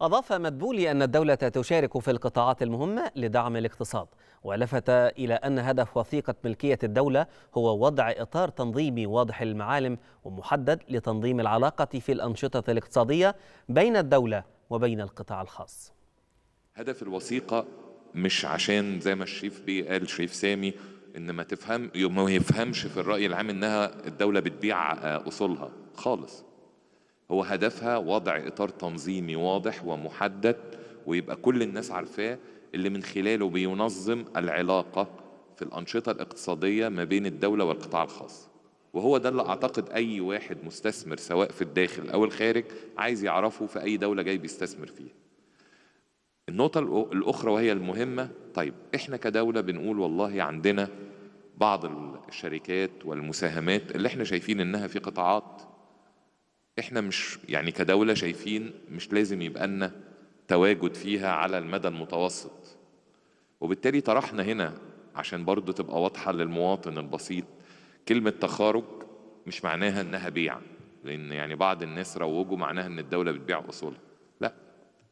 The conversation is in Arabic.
أضاف مدبولي أن الدولة تشارك في القطاعات المهمة لدعم الاقتصاد ولفت إلى أن هدف وثيقة ملكية الدولة هو وضع إطار تنظيمي واضح المعالم ومحدد لتنظيم العلاقة في الأنشطة الاقتصادية بين الدولة وبين القطاع الخاص هدف الوثيقة مش عشان زي ما الشريف بيه قال الشريف سامي ان ما تفهم ما يفهمش في الراي العام انها الدوله بتبيع اصولها خالص هو هدفها وضع اطار تنظيمي واضح ومحدد ويبقى كل الناس عارفاه اللي من خلاله بينظم العلاقه في الانشطه الاقتصاديه ما بين الدوله والقطاع الخاص وهو ده اللي اعتقد اي واحد مستثمر سواء في الداخل او الخارج عايز يعرفه في اي دوله جاي بيستثمر فيها النقطة الأخرى وهي المهمة طيب إحنا كدولة بنقول والله عندنا بعض الشركات والمساهمات اللي إحنا شايفين إنها في قطاعات احنا مش يعني كدولة شايفين مش لازم يبقى لنا تواجد فيها على المدى المتوسط وبالتالي طرحنا هنا عشان برضو تبقى واضحة للمواطن البسيط كلمة تخارج مش معناها انها بيع لان يعني بعض الناس روجوا معناها ان الدولة بتبيع اصولها